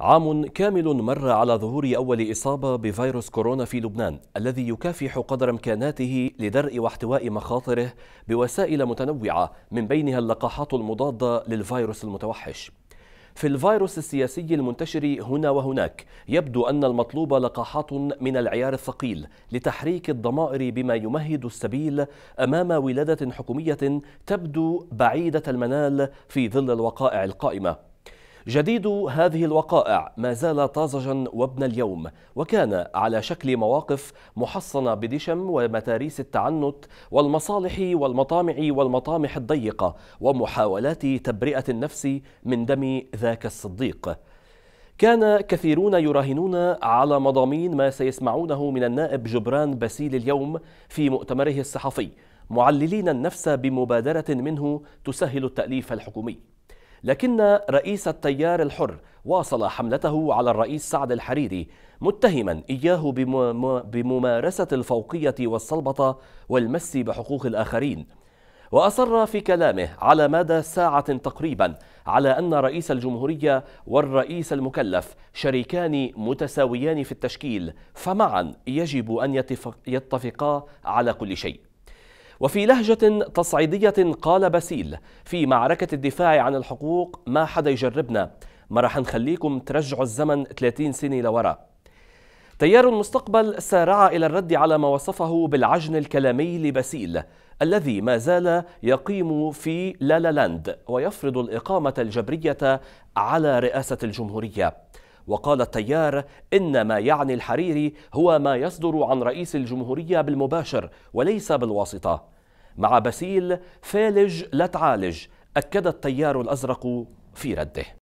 عام كامل مر على ظهور أول إصابة بفيروس كورونا في لبنان الذي يكافح قدر إمكاناته لدرء واحتواء مخاطره بوسائل متنوعة من بينها اللقاحات المضادة للفيروس المتوحش في الفيروس السياسي المنتشر هنا وهناك يبدو أن المطلوب لقاحات من العيار الثقيل لتحريك الضمائر بما يمهد السبيل أمام ولادة حكومية تبدو بعيدة المنال في ظل الوقائع القائمة جديد هذه الوقائع ما زال طازجا وابن اليوم وكان على شكل مواقف محصنة بدشم ومتاريس التعنت والمصالح والمطامع والمطامح الضيقة ومحاولات تبرئة النفس من دم ذاك الصديق كان كثيرون يراهنون على مضامين ما سيسمعونه من النائب جبران باسيل اليوم في مؤتمره الصحفي معللين النفس بمبادرة منه تسهل التأليف الحكومي لكن رئيس التيار الحر واصل حملته على الرئيس سعد الحريري متهما إياه بممارسة الفوقية والصلبطه والمس بحقوق الآخرين وأصر في كلامه على مدى ساعة تقريبا على أن رئيس الجمهورية والرئيس المكلف شريكان متساويان في التشكيل فمعا يجب أن يتفقا على كل شيء وفي لهجة تصعيدية قال باسيل في معركة الدفاع عن الحقوق ما حدا يجربنا ما رح نخليكم ترجعوا الزمن 30 سنة لورا تيار المستقبل سارع إلى الرد على ما وصفه بالعجن الكلامي لباسيل الذي ما زال يقيم في لالا لاند ويفرض الإقامة الجبرية على رئاسة الجمهورية وقال التيار إن ما يعني الحريري هو ما يصدر عن رئيس الجمهورية بالمباشر وليس بالواسطة مع بسيل فالج لا تعالج أكد التيار الأزرق في رده